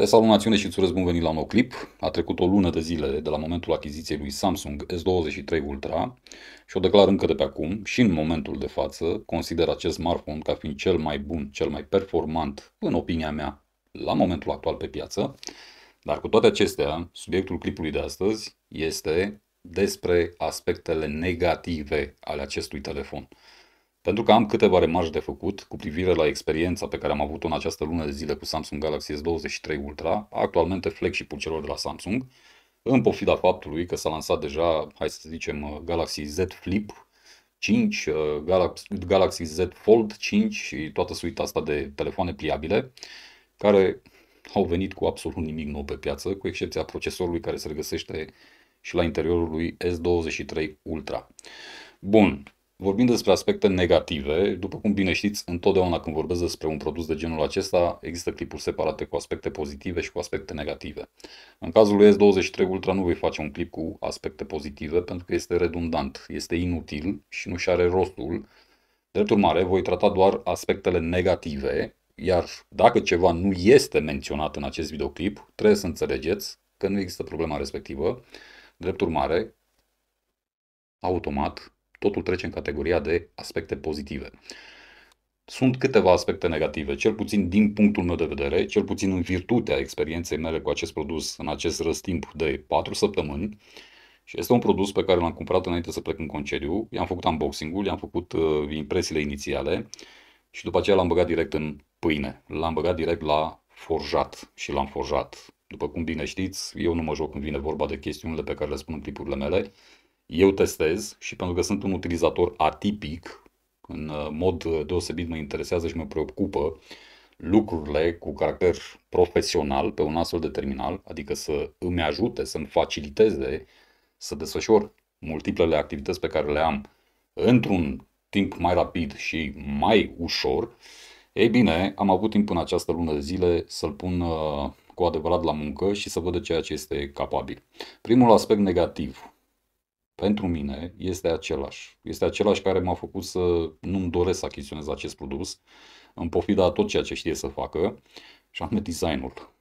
Te salut națiune și îți urez bun venit la un nou clip. A trecut o lună de zile de la momentul achiziției lui Samsung S23 Ultra și o declar încă de pe acum și în momentul de față consider acest smartphone ca fiind cel mai bun, cel mai performant, în opinia mea, la momentul actual pe piață. Dar cu toate acestea, subiectul clipului de astăzi este despre aspectele negative ale acestui telefon. Pentru că am câteva remarci de făcut cu privire la experiența pe care am avut-o în această lună de zile cu Samsung Galaxy S23 Ultra, actualmente flagship-ul celor de la Samsung, în pofida faptului că s-a lansat deja, hai să zicem, Galaxy Z Flip 5, uh, Galaxy Z Fold 5 și toată suita asta de telefoane pliabile, care au venit cu absolut nimic nou pe piață, cu excepția procesorului care se regăsește și la interiorul lui S23 Ultra. Bun, Vorbind despre aspecte negative, după cum bine știți, întotdeauna când vorbesc despre un produs de genul acesta, există clipuri separate cu aspecte pozitive și cu aspecte negative. În cazul lui S23 Ultra nu voi face un clip cu aspecte pozitive pentru că este redundant, este inutil și nu și are rostul. Drept urmare, voi trata doar aspectele negative, iar dacă ceva nu este menționat în acest videoclip, trebuie să înțelegeți că nu există problema respectivă. Drept urmare, automat totul trece în categoria de aspecte pozitive. Sunt câteva aspecte negative, cel puțin din punctul meu de vedere, cel puțin în virtutea experienței mele cu acest produs în acest răstimp de 4 săptămâni. Și este un produs pe care l-am cumpărat înainte să plec în concediu, i-am făcut unboxing-ul, i-am făcut uh, impresiile inițiale și după aceea l-am băgat direct în pâine. L-am băgat direct la forjat și l-am forjat. După cum bine știți, eu nu mă joc când vine vorba de chestiunile pe care le spun în clipurile mele eu testez și pentru că sunt un utilizator atipic, în uh, mod uh, deosebit mă interesează și mă preocupă lucrurile cu caracter profesional pe un astfel de terminal, adică să îmi ajute, să-mi faciliteze să desfășor multiplele activități pe care le am într-un timp mai rapid și mai ușor, ei bine, am avut timp în această lună de zile să-l pun uh, cu adevărat la muncă și să văd ceea ce este capabil. Primul aspect negativ pentru mine este același. Este același care m-a făcut să nu-mi doresc să achiziționez acest produs, în pofida tot ceea ce știe să facă, și anume designul.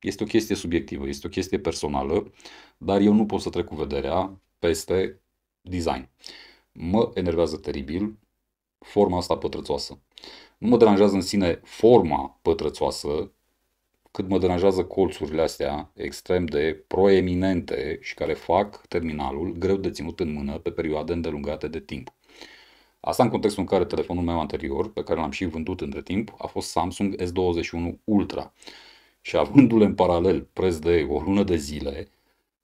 Este o chestie subiectivă, este o chestie personală, dar eu nu pot să trec cu vederea peste design. Mă enervează teribil forma asta pătrățoasă. Nu mă deranjează în sine forma pătrățoasă, cât mă deranjează colțurile astea extrem de proeminente și care fac terminalul greu de ținut în mână pe perioade îndelungate de timp. Asta în contextul în care telefonul meu anterior, pe care l-am și vândut între timp, a fost Samsung S21 Ultra. Și avându-le în paralel preț de o lună de zile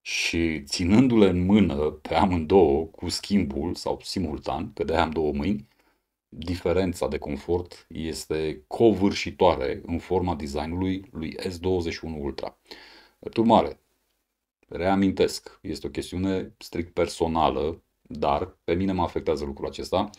și ținându-le în mână pe amândouă cu schimbul sau simultan, că de am două mâini, diferența de confort este covârșitoare în forma designului lui S21 Ultra. Turmare, reamintesc, este o chestiune strict personală, dar pe mine mă afectează lucrul acesta.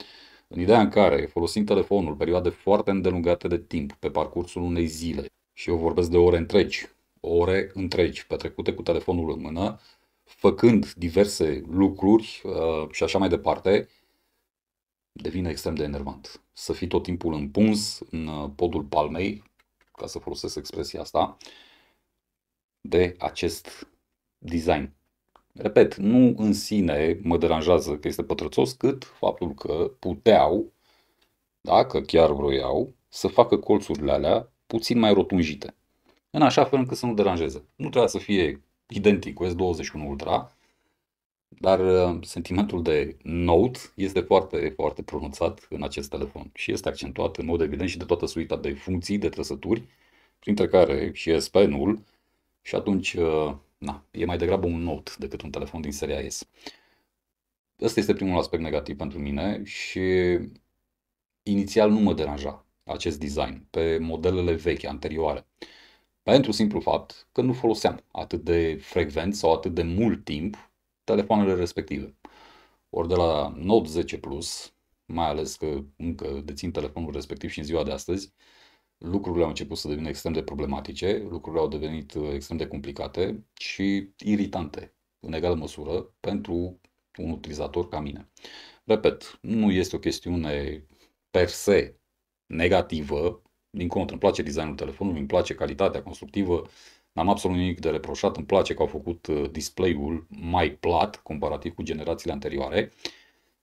În ideea în care, folosind telefonul perioade foarte îndelungate de timp pe parcursul unei zile, și eu vorbesc de ore întregi, ore întregi petrecute cu telefonul în mână, făcând diverse lucruri uh, și așa mai departe, devine extrem de enervant. Să fii tot timpul împuns în uh, podul palmei, ca să folosesc expresia asta, de acest design. Repet, nu în sine mă deranjează că este pătrățos, cât faptul că puteau, dacă chiar vroiau, să facă colțurile alea puțin mai rotunjite. În așa fel încât să nu deranjeze. Nu trebuia să fie identic cu S21 Ultra, dar uh, sentimentul de Note este foarte, foarte pronunțat în acest telefon și este accentuat în mod evident și de toată suita de funcții, de trăsături, printre care și S Pen-ul și atunci uh, na, e mai degrabă un Note decât un telefon din seria S. Ăsta este primul aspect negativ pentru mine și inițial nu mă deranja acest design pe modelele vechi, anterioare. Pentru simplu fapt că nu foloseam atât de frecvent sau atât de mult timp telefoanele respective. Ori de la Note 10 Plus, mai ales că încă dețin telefonul respectiv și în ziua de astăzi, lucrurile au început să devină extrem de problematice, lucrurile au devenit uh, extrem de complicate și iritante, în egală măsură, pentru un utilizator ca mine. Repet, nu este o chestiune per se negativă, din contră, îmi place designul telefonului, îmi place calitatea constructivă, N-am absolut nimic de reproșat, îmi place că au făcut uh, display-ul mai plat comparativ cu generațiile anterioare,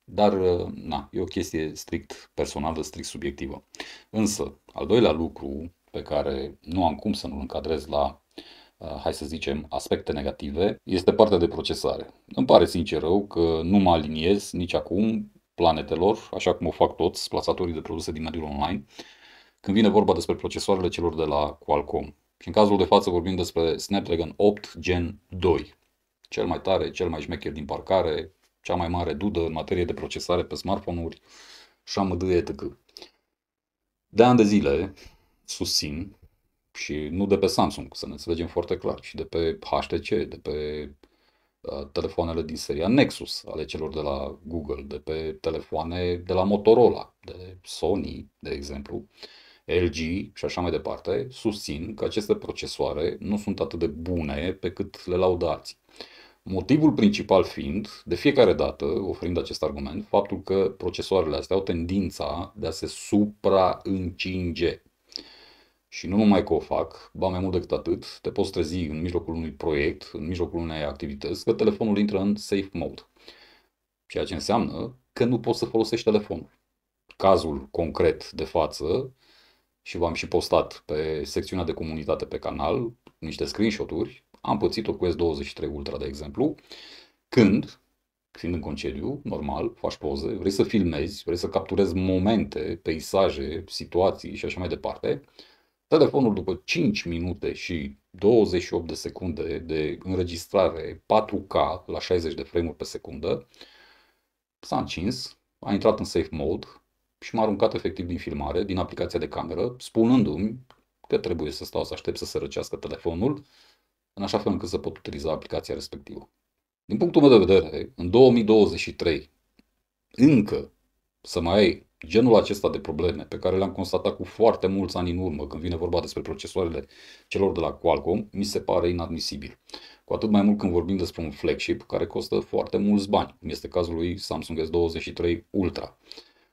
dar uh, na, e o chestie strict personală, strict subiectivă. Însă, al doilea lucru pe care nu am cum să nu-l încadrez la uh, hai să zicem, aspecte negative, este partea de procesare. Îmi pare sincer rău că nu mă aliniez nici acum planetelor, așa cum o fac toți plasatorii de produse din mediul online, când vine vorba despre procesoarele celor de la Qualcomm. Și în cazul de față vorbim despre Snapdragon 8 Gen 2. Cel mai tare, cel mai șmecher din parcare, cea mai mare dudă în materie de procesare pe smartphone-uri și am etc. De ani de zile susțin și nu de pe Samsung, să ne înțelegem foarte clar, și de pe HTC, de pe uh, telefoanele din seria Nexus, ale celor de la Google, de pe telefoane de la Motorola, de Sony, de exemplu, uh, LG și așa mai departe, susțin că aceste procesoare nu sunt atât de bune pe cât le laudă alții. Motivul principal fiind, de fiecare dată, oferind acest argument, faptul că procesoarele astea au tendința de a se supraîncinge. Și nu numai că o fac, ba mai mult decât atât, te poți trezi în mijlocul unui proiect, în mijlocul unei activități, că telefonul intră în safe mode. Ceea ce înseamnă că nu poți să folosești telefonul. Cazul concret de față și v-am și postat pe secțiunea de comunitate pe canal niște screenshot-uri. Am pățit-o cu S23 Ultra, de exemplu, când, fiind în concediu, normal, faci poze, vrei să filmezi, vrei să capturezi momente, peisaje, situații și așa mai departe, telefonul după 5 minute și 28 de secunde de înregistrare 4K la 60 de frame-uri pe secundă, s-a încins, a intrat în safe mode, și m-a aruncat efectiv din filmare, din aplicația de cameră, spunându-mi că trebuie să stau să aștept să se răcească telefonul, în așa fel încât să pot utiliza aplicația respectivă. Din punctul meu de vedere, în 2023, încă să mai ai genul acesta de probleme pe care le-am constatat cu foarte mulți ani în urmă când vine vorba despre procesoarele celor de la Qualcomm, mi se pare inadmisibil. Cu atât mai mult când vorbim despre un flagship care costă foarte mulți bani, cum este cazul lui Samsung S23 Ultra.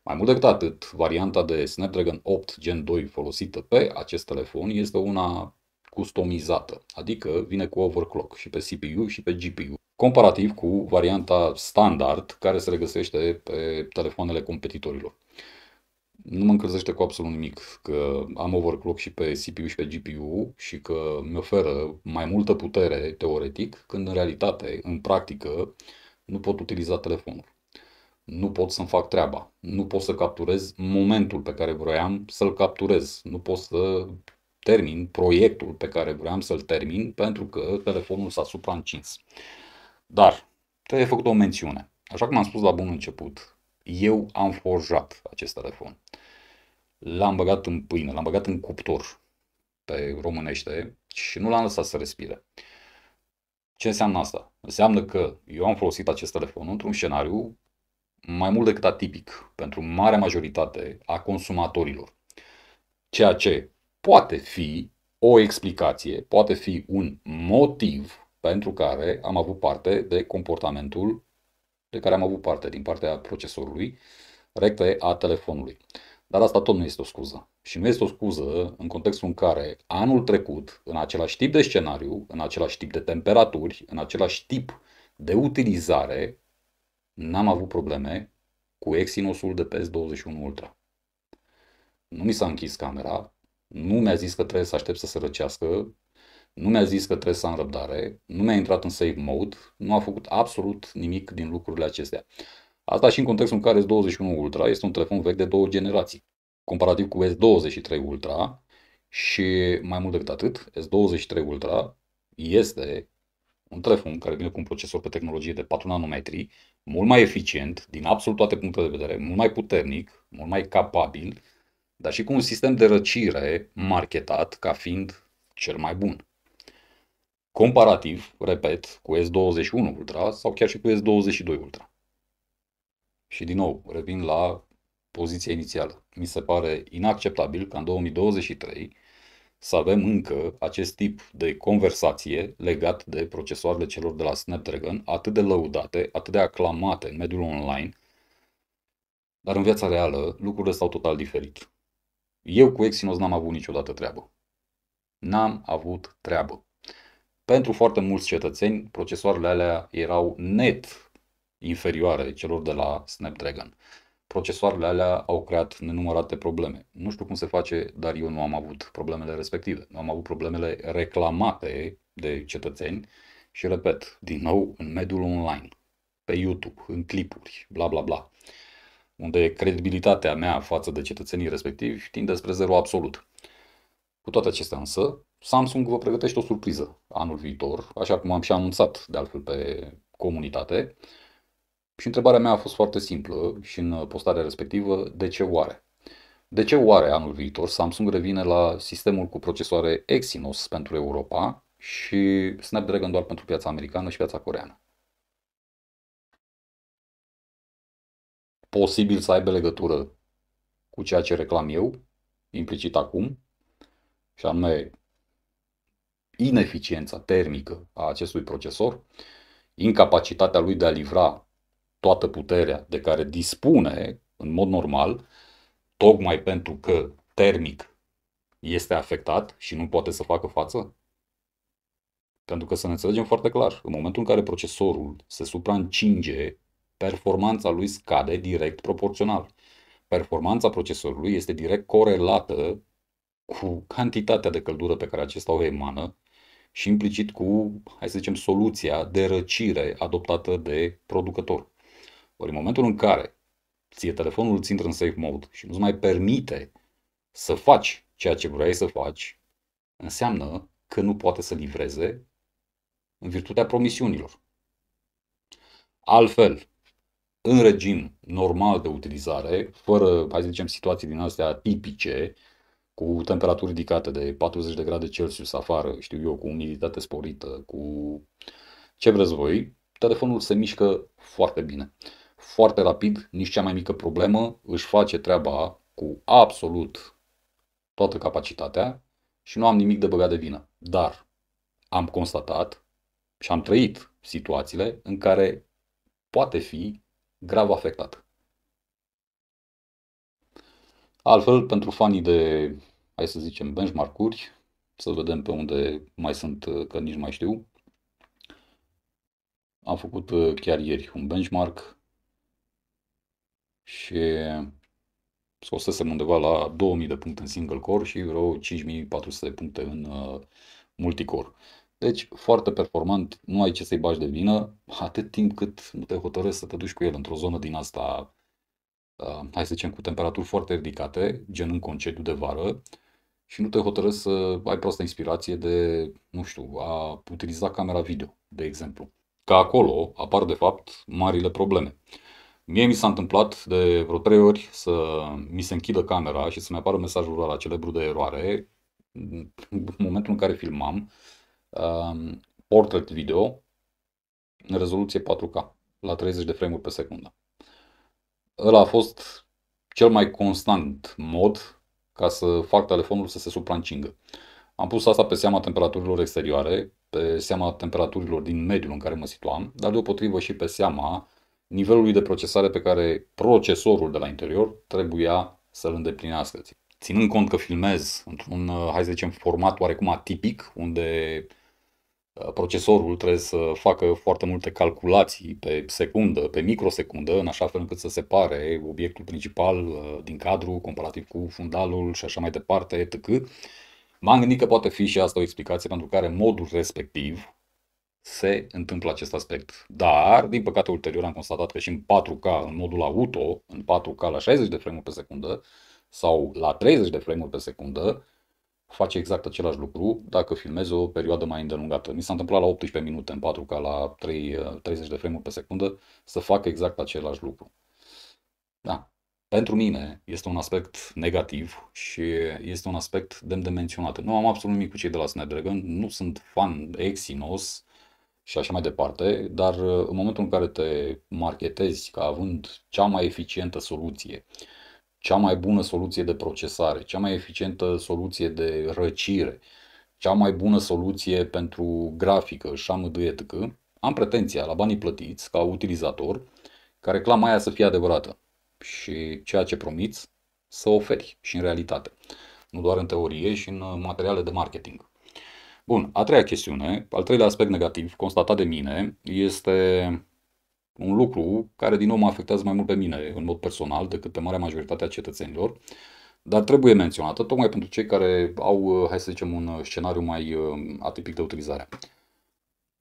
Mai mult decât atât, varianta de Snapdragon 8 Gen 2 folosită pe acest telefon este una customizată, adică vine cu overclock și pe CPU și pe GPU, comparativ cu varianta standard care se regăsește pe telefoanele competitorilor. Nu mă încălzește cu absolut nimic că am overclock și pe CPU și pe GPU și că mi oferă mai multă putere teoretic, când în realitate, în practică, nu pot utiliza telefonul nu pot să-mi fac treaba, nu pot să capturez momentul pe care vroiam să-l capturez, nu pot să termin proiectul pe care vroiam să-l termin pentru că telefonul s-a supraîncins. Dar trebuie făcut o mențiune. Așa cum am spus la bun început, eu am forjat acest telefon. L-am băgat în pâine, l-am băgat în cuptor pe românește și nu l-am lăsat să respire. Ce înseamnă asta? Înseamnă că eu am folosit acest telefon într-un scenariu mai mult decât atipic pentru marea majoritate a consumatorilor. Ceea ce poate fi o explicație, poate fi un motiv pentru care am avut parte de comportamentul de care am avut parte din partea procesorului recte a telefonului. Dar asta tot nu este o scuză. Și nu este o scuză în contextul în care anul trecut, în același tip de scenariu, în același tip de temperaturi, în același tip de utilizare, n-am avut probleme cu exynosul de de PS21 Ultra. Nu mi s-a închis camera, nu mi-a zis că trebuie să aștept să se răcească, nu mi-a zis că trebuie să am răbdare, nu mi-a intrat în save mode, nu a făcut absolut nimic din lucrurile acestea. Asta și în contextul în care S21 Ultra este un telefon vechi de două generații, comparativ cu S23 Ultra și mai mult decât atât, S23 Ultra este un telefon care vine cu un procesor pe tehnologie de 4 nanometri, mult mai eficient, din absolut toate punctele de vedere, mult mai puternic, mult mai capabil, dar și cu un sistem de răcire marketat ca fiind cel mai bun. Comparativ, repet, cu S21 Ultra sau chiar și cu S22 Ultra. Și din nou, revin la poziția inițială. Mi se pare inacceptabil ca în 2023 să avem încă acest tip de conversație legat de procesoarele celor de la Snapdragon, atât de lăudate, atât de aclamate în mediul online, dar în viața reală lucrurile stau total diferit. Eu cu Exynos n-am avut niciodată treabă. N-am avut treabă. Pentru foarte mulți cetățeni, procesoarele alea erau net inferioare celor de la Snapdragon procesoarele alea au creat nenumărate probleme. Nu știu cum se face, dar eu nu am avut problemele respective. Nu am avut problemele reclamate de cetățeni și, repet, din nou, în mediul online, pe YouTube, în clipuri, bla bla bla, unde credibilitatea mea față de cetățenii respectivi tinde spre zero absolut. Cu toate acestea însă, Samsung vă pregătește o surpriză anul viitor, așa cum am și anunțat de altfel pe comunitate, și întrebarea mea a fost foarte simplă și în uh, postarea respectivă, de ce oare? De ce oare anul viitor Samsung revine la sistemul cu procesoare Exynos pentru Europa și Snapdragon doar pentru piața americană și piața coreană? Posibil să aibă legătură cu ceea ce reclam eu, implicit acum, și anume ineficiența termică a acestui procesor, incapacitatea lui de a livra toată puterea de care dispune în mod normal, tocmai pentru că termic este afectat și nu poate să facă față? Pentru că să ne înțelegem foarte clar, în momentul în care procesorul se supraîncinge, performanța lui scade direct proporțional. Performanța procesorului este direct corelată cu cantitatea de căldură pe care acesta o emană și implicit cu, hai să zicem, soluția de răcire adoptată de producător. Ori în momentul în care ție telefonul îți intră în safe mode și nu-ți mai permite să faci ceea ce vrei să faci, înseamnă că nu poate să livreze în virtutea promisiunilor. Altfel, în regim normal de utilizare, fără, hai să zicem, situații din astea tipice, cu temperaturi ridicate de 40 de grade Celsius afară, știu eu, cu umiditate sporită, cu ce vreți voi, telefonul se mișcă foarte bine foarte rapid, nici cea mai mică problemă, își face treaba cu absolut toată capacitatea și nu am nimic de băgat de vină. Dar am constatat și am trăit situațiile în care poate fi grav afectat. Altfel, pentru fanii de, hai să zicem, benchmark-uri, să vedem pe unde mai sunt, că nici mai știu, am făcut uh, chiar ieri un benchmark și se undeva la 2000 de puncte în single core și vreo 5400 de puncte în uh, multicore. Deci foarte performant, nu ai ce să-i bagi de vină, atât timp cât nu te hotărăști să te duci cu el într-o zonă din asta, uh, hai să zicem, cu temperaturi foarte ridicate, gen în concediu de vară, și nu te hotărăști să ai prostă inspirație de, nu știu, a utiliza camera video, de exemplu. Ca acolo apar, de fapt, marile probleme. Uh, Mie mi s-a întâmplat de vreo trei ori să mi se închidă camera și să-mi apară mesajul ăla celebru de eroare. În momentul în care filmam uh, portrait video în rezoluție 4K la 30 de frame-uri pe secundă. Ăla a fost cel mai constant mod ca să fac telefonul să se supraîncingă. Am pus asta pe seama temperaturilor exterioare, pe seama temperaturilor din mediul în care mă situam, dar deopotrivă și pe seama nivelului de procesare pe care procesorul de la interior trebuia să-l îndeplinească. Ținând cont că filmez într-un, uh, hai să zicem, format oarecum atipic, unde uh, procesorul trebuie să facă foarte multe calculații pe secundă, pe microsecundă, în așa fel încât să separe obiectul principal uh, din cadru, comparativ cu fundalul și așa mai departe, etc. M-am gândit că poate fi și asta o explicație pentru care modul respectiv se întâmplă acest aspect. Dar, din păcate, ulterior am constatat că și în 4K, în modul auto, în 4K la 60 de frame pe secundă sau la 30 de frame pe secundă, face exact același lucru dacă filmezi o perioadă mai îndelungată. Mi s-a întâmplat la 18 minute în 4K la 3, 30 de frame pe secundă să fac exact același lucru. Da. Pentru mine este un aspect negativ și este un aspect demn de menționat. Nu am absolut nimic cu cei de la Snapdragon, nu sunt fan Exynos, și așa mai departe, dar uh, în momentul în care te marketezi ca având cea mai eficientă soluție, cea mai bună soluție de procesare, cea mai eficientă soluție de răcire, cea mai bună soluție pentru grafică și am că am pretenția la banii plătiți ca utilizator ca reclama aia să fie adevărată și ceea ce promiți să oferi și în realitate, nu doar în teorie și în uh, materiale de marketing. Bun, a treia chestiune, al treilea aspect negativ constatat de mine este un lucru care din nou mă afectează mai mult pe mine în mod personal decât pe marea majoritate a cetățenilor, dar trebuie menționată tocmai pentru cei care au, uh, hai să zicem, un uh, scenariu mai uh, atipic de utilizare.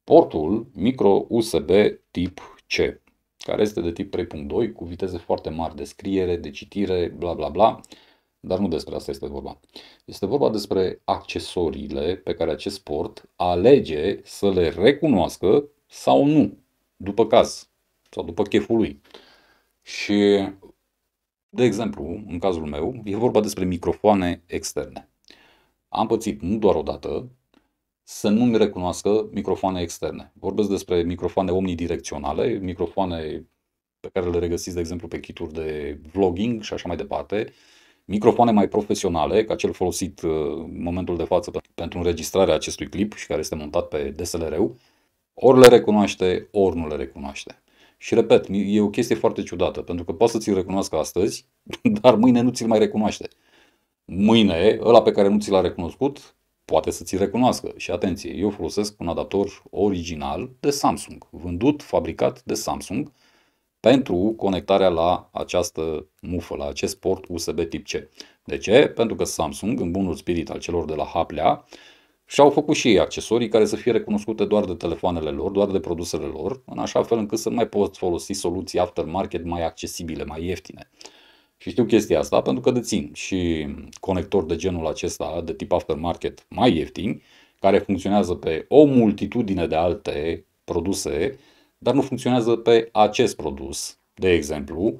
Portul micro USB tip C, care este de tip 3.2 cu viteze foarte mari de scriere, de citire, bla bla bla, dar nu despre asta este vorba. Este vorba despre accesoriile pe care acest sport alege să le recunoască sau nu, după caz sau după cheful lui. Și, de exemplu, în cazul meu, e vorba despre microfoane externe. Am pățit nu doar o dată să nu-mi recunoască microfoane externe. Vorbesc despre microfoane omnidirecționale, microfoane pe care le regăsiți, de exemplu, pe kituri de vlogging și așa mai departe, microfoane mai profesionale, ca cel folosit uh, în momentul de față pentru înregistrarea acestui clip și care este montat pe DSLR-ul, ori le recunoaște, ori nu le recunoaște. Și repet, e o chestie foarte ciudată, pentru că poate să ți-l recunoască astăzi, dar mâine nu ți-l mai recunoaște. Mâine, ăla pe care nu ți l-a recunoscut, poate să ți-l recunoască. Și atenție, eu folosesc un adaptor original de Samsung, vândut, fabricat de Samsung, pentru conectarea la această mufă, la acest port USB tip C. De ce? Pentru că Samsung, în bunul spirit al celor de la Haplea, și-au făcut și ei accesorii care să fie recunoscute doar de telefoanele lor, doar de produsele lor, în așa fel încât să mai poți folosi soluții aftermarket mai accesibile, mai ieftine. Și știu chestia asta pentru că dețin și conector de genul acesta, de tip aftermarket mai ieftin, care funcționează pe o multitudine de alte produse dar nu funcționează pe acest produs, de exemplu,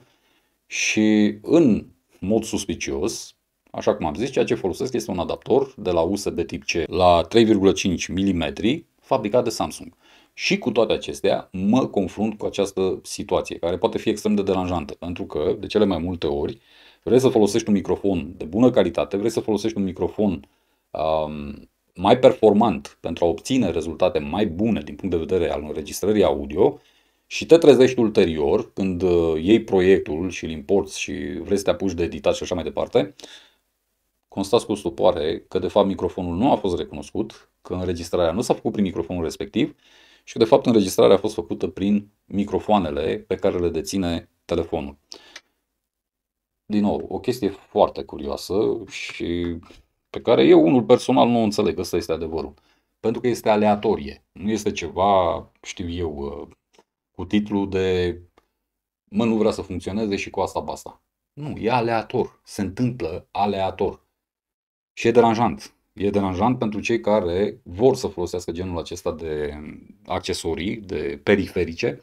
și în mod suspicios, așa cum am zis, ceea ce folosesc este un adaptor de la USB tip C la 3,5 mm fabricat de Samsung. Și cu toate acestea mă confrunt cu această situație, care poate fi extrem de deranjantă, pentru că de cele mai multe ori vrei să folosești un microfon de bună calitate, vrei să folosești un microfon um, mai performant pentru a obține rezultate mai bune din punct de vedere al înregistrării audio și te trezești ulterior când uh, iei proiectul și îl importi și vrei să te apuci de editat și așa mai departe, constați cu stupoare că de fapt microfonul nu a fost recunoscut, că înregistrarea nu s-a făcut prin microfonul respectiv și că de fapt înregistrarea a fost făcută prin microfoanele pe care le deține telefonul. Din nou, o chestie foarte curioasă și pe care eu, unul personal, nu o înțeleg. Ăsta este adevărul. Pentru că este aleatorie. Nu este ceva, știu eu, uh, cu titlu de mă, nu vrea să funcționeze și cu asta basta. Nu, e aleator. Se întâmplă aleator. Și e deranjant. E deranjant pentru cei care vor să folosească genul acesta de accesorii, de periferice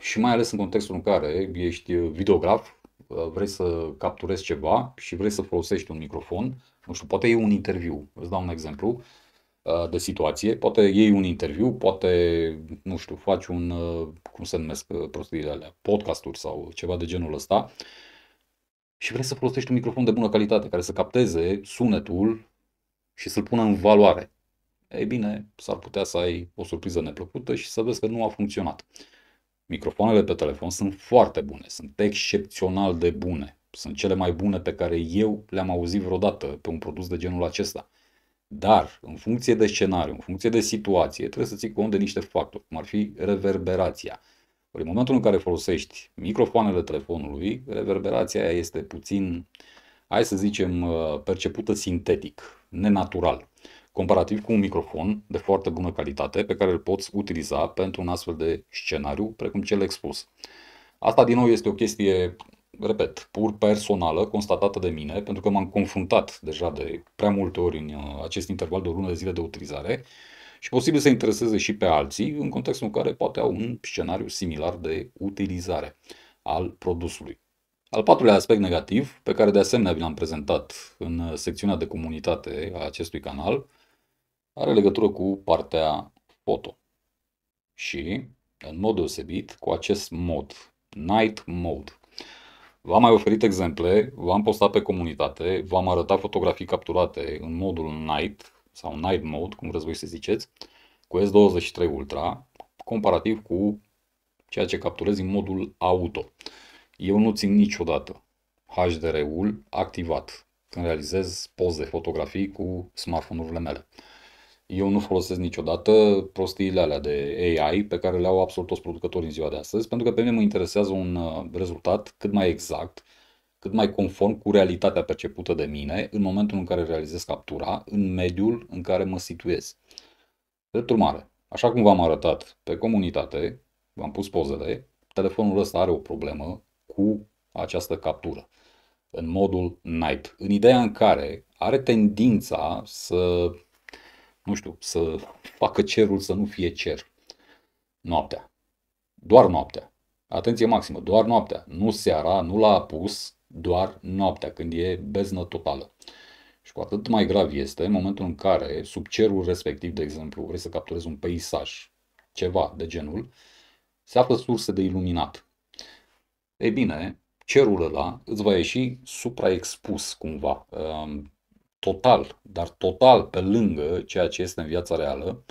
și mai ales în contextul în care ești uh, videograf, Uh, vrei să capturezi ceva și vrei să folosești un microfon, nu știu, poate e un interviu, îți dau un exemplu uh, de situație, poate iei un interviu, poate, nu știu, faci un, uh, cum se numesc prostiile alea, podcasturi sau ceva de genul ăsta și vrei să folosești un microfon de bună calitate care să capteze sunetul și să-l pună în valoare. Ei bine, s-ar putea să ai o surpriză neplăcută și să vezi că nu a funcționat. Microfoanele de telefon sunt foarte bune, sunt excepțional de bune. Sunt cele mai bune pe care eu le-am auzit vreodată pe un produs de genul acesta. Dar, în funcție de scenariu, în funcție de situație, trebuie să ții cont de niște factori, cum ar fi reverberația. în momentul în care folosești microfoanele telefonului, reverberația este puțin, hai să zicem, percepută sintetic, nenatural comparativ cu un microfon de foarte bună calitate pe care îl poți utiliza pentru un astfel de scenariu precum cel expus. Asta din nou este o chestie, repet, pur personală, constatată de mine, pentru că m-am confruntat deja de prea multe ori în uh, acest interval de o lună de zile de utilizare și posibil să intereseze și pe alții în contextul în care poate au un scenariu similar de utilizare al produsului. Al patrulea aspect negativ, pe care de asemenea vi l-am prezentat în uh, secțiunea de comunitate a acestui canal, are legătură cu partea foto și, în mod deosebit, cu acest mod, night mode. V-am mai oferit exemple, v-am postat pe comunitate, v-am arătat fotografii capturate în modul night sau night mode, cum vreți voi să ziceți, cu S23 Ultra, comparativ cu ceea ce capturez în modul auto. Eu nu țin niciodată HDR-ul activat când realizez poze, fotografii cu smartphone-urile mele eu nu folosesc niciodată prostiile alea de AI pe care le au absolut toți producătorii în ziua de astăzi, pentru că pe mine mă interesează un uh, rezultat cât mai exact, cât mai conform cu realitatea percepută de mine în momentul în care realizez captura, în mediul în care mă situez. Drept urmare, așa cum v-am arătat pe comunitate, v-am pus pozele, telefonul ăsta are o problemă cu această captură în modul night, în ideea în care are tendința să nu știu, să facă cerul să nu fie cer. Noaptea. Doar noaptea. Atenție maximă, doar noaptea. Nu seara, nu la apus, doar noaptea, când e beznă totală. Și cu atât mai grav este în momentul în care, sub cerul respectiv, de exemplu, vrei să capturezi un peisaj, ceva de genul, se află surse de iluminat. Ei bine, cerul ăla îți va ieși supraexpus cumva. Ehm, total, dar total pe lângă ceea ce este în viața reală,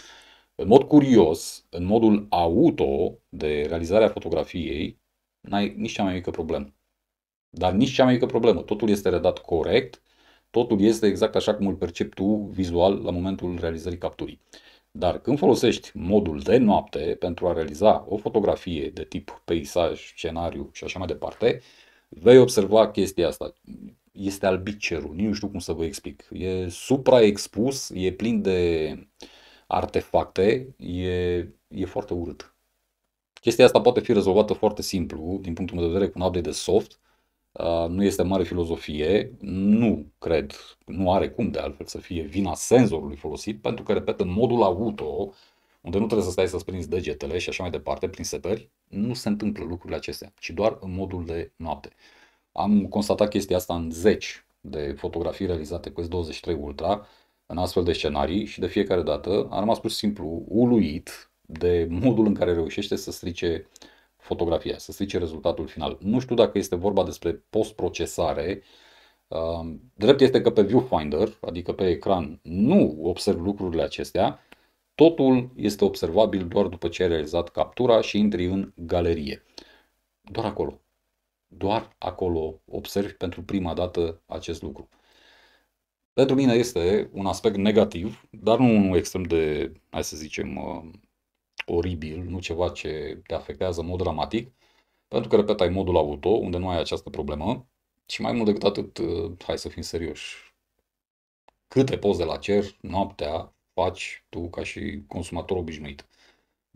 în mod curios, în modul auto de realizare a fotografiei, n-ai nici cea mai mică problemă. Dar nici cea mai mică problemă. Totul este redat corect, totul este exact așa cum îl percepi tu vizual la momentul realizării capturii. Dar când folosești modul de noapte pentru a realiza o fotografie de tip peisaj, scenariu și așa mai departe, vei observa chestia asta este albit cerul, nu știu cum să vă explic. E supraexpus, e plin de artefacte, e, e foarte urât. Chestia asta poate fi rezolvată foarte simplu, din punctul meu de vedere, cu un update de soft. nu este mare filozofie, nu cred, nu are cum de altfel să fie vina senzorului folosit, pentru că, repet, în modul auto, unde nu trebuie să stai să-ți prinzi degetele și așa mai departe, prin setări, nu se întâmplă lucrurile acestea, ci doar în modul de noapte. Am constatat chestia asta în zeci de fotografii realizate cu S23 Ultra în astfel de scenarii și de fiecare dată am rămas pur și simplu uluit de modul în care reușește să strice fotografia, să strice rezultatul final. Nu știu dacă este vorba despre postprocesare, uh, drept este că pe viewfinder, adică pe ecran, nu observ lucrurile acestea, totul este observabil doar după ce ai realizat captura și intri în galerie. Doar acolo doar acolo observi pentru prima dată acest lucru. Pentru mine este un aspect negativ, dar nu unul extrem de, hai să zicem, uh, oribil, nu ceva ce te afectează în mod dramatic, pentru că, repet, ai modul auto, unde nu ai această problemă și mai mult decât atât, uh, hai să fim serioși, câte poți de la cer noaptea faci tu ca și consumator obișnuit?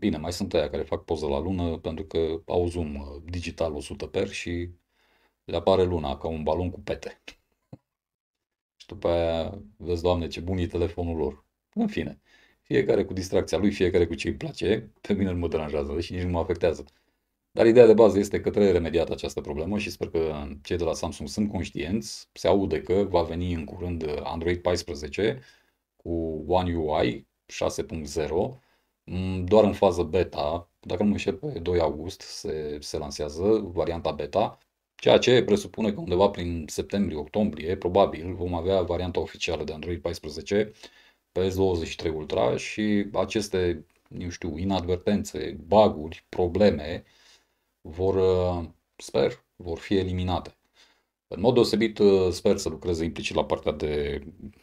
Bine, mai sunt aia care fac poză la lună pentru că au zoom uh, digital 100 per și le apare luna ca un balon cu pete. Și după aia vezi, doamne, ce bun e telefonul lor. În fine, fiecare cu distracția lui, fiecare cu ce îi place, pe mine nu mă deranjează, și nici nu mă afectează. Dar ideea de bază este că trebuie remediată această problemă și sper că cei de la Samsung sunt conștienți, se aude că va veni în curând Android 14 cu One UI 6.0 Mm, doar în fază beta, dacă nu mă înșel, pe 2 august se, se lansează varianta beta, ceea ce presupune că undeva prin septembrie-octombrie, probabil, vom avea varianta oficială de Android 14 pe S23 Ultra și aceste, nu știu, inadvertențe, baguri, probleme vor, uh, sper, vor fi eliminate. În mod deosebit uh, sper să lucreze implicit la partea de,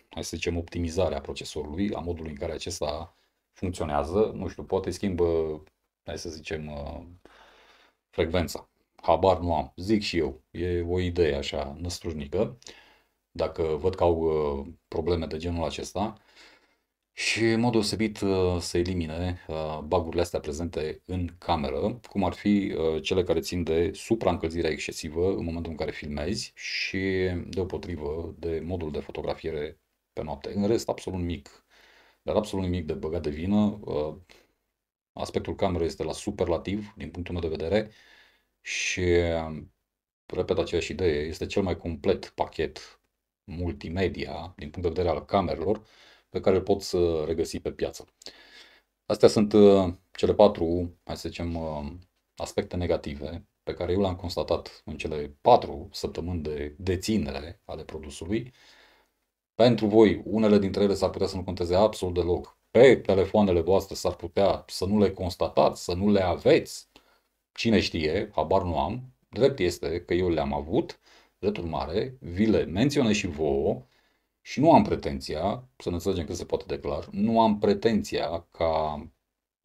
hai să zicem, optimizare a procesorului, a modului în care acesta funcționează, nu știu, poate schimbă, hai să zicem, uh, frecvența. Habar nu am, zic și eu, e o idee așa năstrușnică, dacă văd că au uh, probleme de genul acesta și în mod deosebit uh, să elimine bagurile astea prezente în cameră, cum ar fi cele care țin de supraîncălzirea excesivă în momentul în care filmezi și deopotrivă de modul de fotografiere pe noapte. În rest, absolut mic dar absolut nimic de băgat de vină. Uh, aspectul camerei este la superlativ, din punctul meu de vedere. Și, um, repet aceeași idee, este cel mai complet pachet multimedia, din punct de vedere al camerelor, pe care îl poți uh, regăsi pe piață. Astea sunt uh, cele patru, hai să zicem, aspecte negative pe care eu le-am constatat în cele patru săptămâni de deținere ale produsului. Pentru voi, unele dintre ele s-ar putea să nu conteze absolut deloc. Pe telefoanele voastre s-ar putea să nu le constatați, să nu le aveți. Cine știe, habar nu am. Drept este că eu le-am avut. Drept urmare, vi le menționez și vouă și nu am pretenția, să ne înțelegem cât se poate de clar, nu am pretenția ca,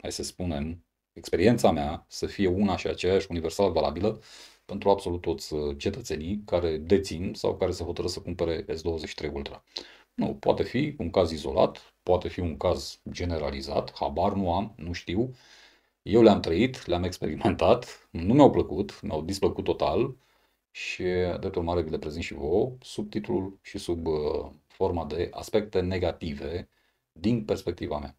hai să spunem, experiența mea să fie una și aceeași universal valabilă pentru absolut toți uh, cetățenii care dețin sau care se hotără să cumpere S23 Ultra. Nu, poate fi un caz izolat, poate fi un caz generalizat, habar nu am, nu știu. Eu le-am trăit, le-am experimentat, nu mi-au plăcut, mi-au displăcut total și de urmare vi le prezint și vouă sub titlul și sub uh, forma de aspecte negative din perspectiva mea.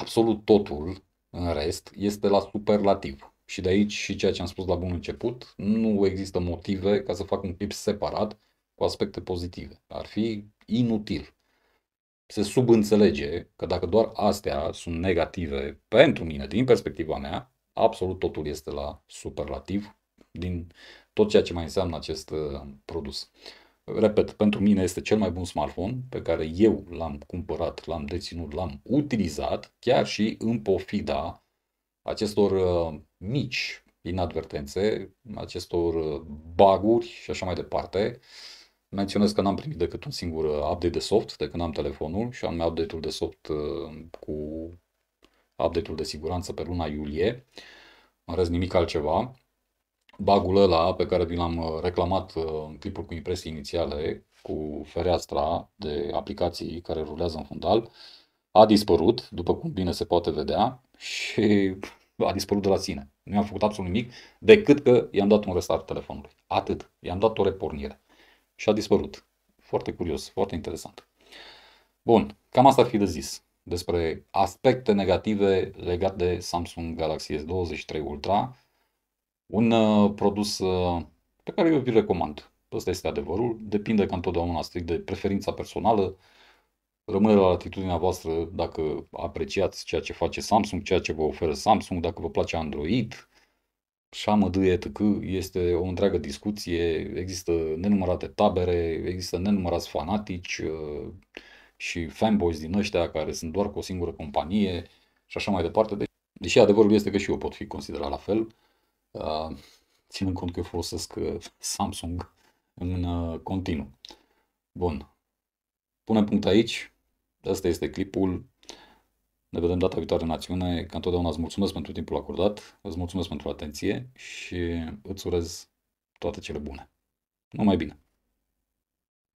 Absolut totul, în rest, este la superlativ. Și de aici și ceea ce am spus la bun început, nu există motive ca să fac un clip separat cu aspecte pozitive. Ar fi inutil. Se subînțelege că dacă doar astea sunt negative pentru mine, din perspectiva mea, absolut totul este la superlativ din tot ceea ce mai înseamnă acest uh, produs. Repet, pentru mine este cel mai bun smartphone pe care eu l-am cumpărat, l-am deținut, l-am utilizat, chiar și în pofida acestor uh, mici inadvertențe, acestor baguri și așa mai departe. Menționez că n-am primit decât un singur update de soft de când am telefonul și anume update-ul de soft uh, cu update-ul de siguranță pe luna iulie. În rest nimic altceva. Bagul ăla pe care vi l-am uh, reclamat uh, în clipul cu impresii inițiale, cu fereastra de aplicații care rulează în fundal, a dispărut, după cum bine se poate vedea, și a dispărut de la sine. Nu i-am făcut absolut nimic, decât că i-am dat un restart telefonului. Atât. I-am dat o repornire. Și a dispărut. Foarte curios, foarte interesant. Bun, cam asta ar fi de zis despre aspecte negative legate de Samsung Galaxy S23 Ultra. Un uh, produs uh, pe care eu vi recomand. Ăsta este adevărul. Depinde ca întotdeauna strict de preferința personală, Rămâne la latitudinea voastră dacă apreciați ceea ce face Samsung, ceea ce vă oferă Samsung, dacă vă place Android, și amădâie că Este o întreagă discuție, există nenumărate tabere, există nenumărați fanatici uh, și fanboys din ăștia care sunt doar cu o singură companie și așa mai departe. Deci, deși adevărul este că și eu pot fi considerat la fel, uh, ținând cont că eu folosesc uh, Samsung în continuu. Bun, punem punct aici. Asta este clipul. Ne vedem data viitoare în acțiune. Ca întotdeauna îți mulțumesc pentru timpul acordat, îți mulțumesc pentru atenție și îți urez toate cele bune. Numai bine!